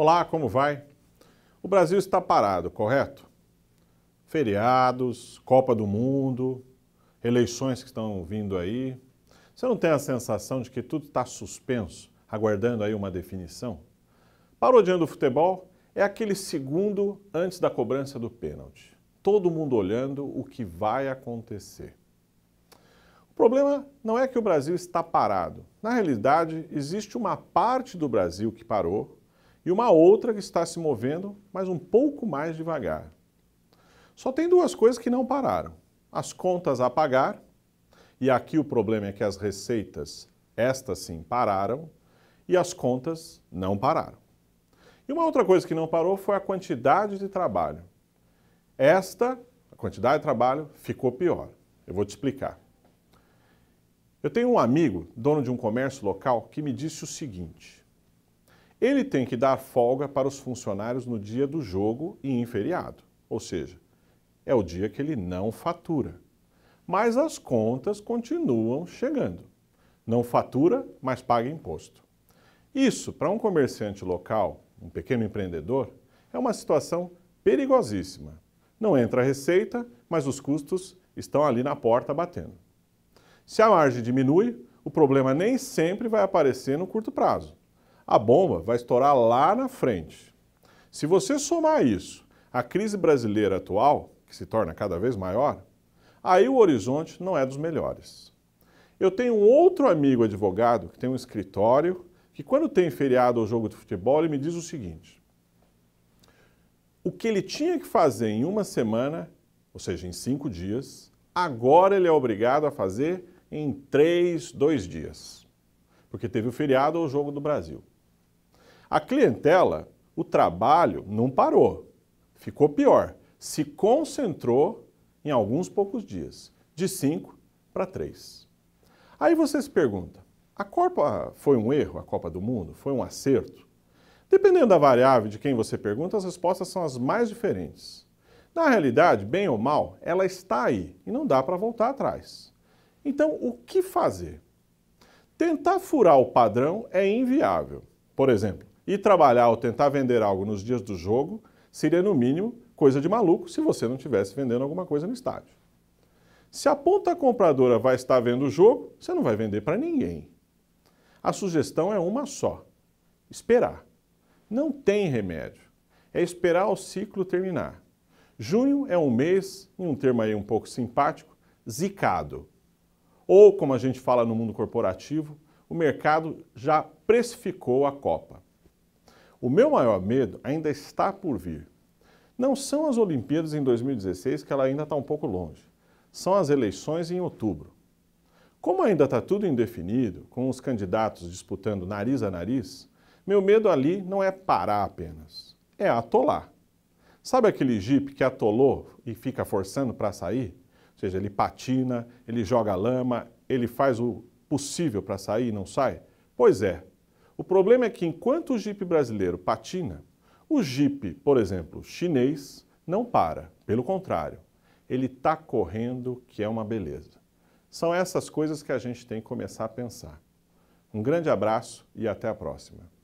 Olá, como vai? O Brasil está parado, correto? Feriados, Copa do Mundo, eleições que estão vindo aí. Você não tem a sensação de que tudo está suspenso, aguardando aí uma definição? Parodiando o futebol, é aquele segundo antes da cobrança do pênalti. Todo mundo olhando o que vai acontecer. O problema não é que o Brasil está parado. Na realidade, existe uma parte do Brasil que parou e uma outra que está se movendo, mas um pouco mais devagar. Só tem duas coisas que não pararam: as contas a pagar, e aqui o problema é que as receitas, estas sim, pararam, e as contas não pararam. E uma outra coisa que não parou foi a quantidade de trabalho. Esta, a quantidade de trabalho, ficou pior. Eu vou te explicar. Eu tenho um amigo, dono de um comércio local, que me disse o seguinte: ele tem que dar folga para os funcionários no dia do jogo e em feriado, ou seja, é o dia que ele não fatura. Mas as contas continuam chegando. Não fatura, mas paga imposto. Isso, para um comerciante local, um pequeno empreendedor, é uma situação perigosíssima. Não entra a receita, mas os custos estão ali na porta batendo. Se a margem diminui, o problema nem sempre vai aparecer no curto prazo a bomba vai estourar lá na frente. Se você somar isso à crise brasileira atual, que se torna cada vez maior, aí o horizonte não é dos melhores. Eu tenho um outro amigo advogado que tem um escritório que, quando tem feriado ou jogo de futebol, ele me diz o seguinte: o que ele tinha que fazer em uma semana, ou seja, em cinco dias, agora ele é obrigado a fazer em três, dois dias, porque teve o feriado ou o jogo do Brasil. A clientela, o trabalho não parou, ficou pior, se concentrou em alguns poucos dias, de 5 para 3. Aí você se pergunta: a Copa foi um erro, a Copa do Mundo? Foi um acerto? Dependendo da variável de quem você pergunta, as respostas são as mais diferentes. Na realidade, bem ou mal, ela está aí e não dá para voltar atrás. Então, o que fazer? Tentar furar o padrão é inviável. Por exemplo, e trabalhar ou tentar vender algo nos dias do jogo seria, no mínimo, coisa de maluco se você não estivesse vendendo alguma coisa no estádio. Se a ponta compradora vai estar vendo o jogo, você não vai vender para ninguém. A sugestão é uma só: esperar. Não tem remédio. É esperar o ciclo terminar. Junho é um mês, em um termo aí um pouco simpático, zicado. Ou, como a gente fala no mundo corporativo, o mercado já precificou a Copa. O meu maior medo ainda está por vir. Não são as Olimpíadas em 2016, que ela ainda está um pouco longe. São as eleições em outubro. Como ainda está tudo indefinido, com os candidatos disputando nariz a nariz, meu medo ali não é parar apenas, é atolar. Sabe aquele jipe que atolou e fica forçando para sair? Ou seja, ele patina, ele joga lama, ele faz o possível para sair e não sai? Pois é, o problema é que enquanto o Jeep brasileiro patina, o Jeep, por exemplo, chinês, não para. Pelo contrário, ele está correndo, que é uma beleza. São essas coisas que a gente tem que começar a pensar. Um grande abraço e até a próxima.